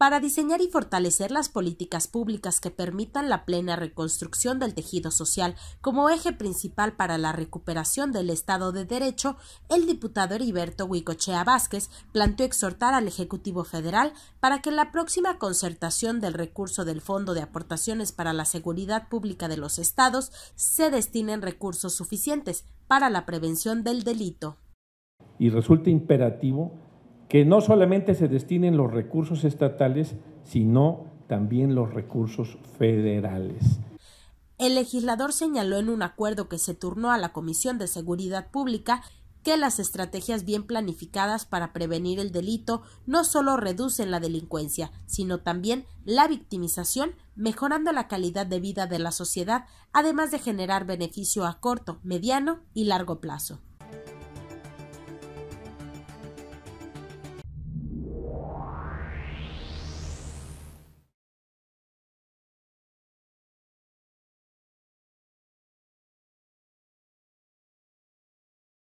para diseñar y fortalecer las políticas públicas que permitan la plena reconstrucción del tejido social como eje principal para la recuperación del Estado de Derecho, el diputado Heriberto Huicochea Vázquez planteó exhortar al Ejecutivo Federal para que en la próxima concertación del recurso del Fondo de Aportaciones para la Seguridad Pública de los Estados se destinen recursos suficientes para la prevención del delito. Y resulta imperativo que no solamente se destinen los recursos estatales, sino también los recursos federales. El legislador señaló en un acuerdo que se turnó a la Comisión de Seguridad Pública que las estrategias bien planificadas para prevenir el delito no solo reducen la delincuencia, sino también la victimización, mejorando la calidad de vida de la sociedad, además de generar beneficio a corto, mediano y largo plazo.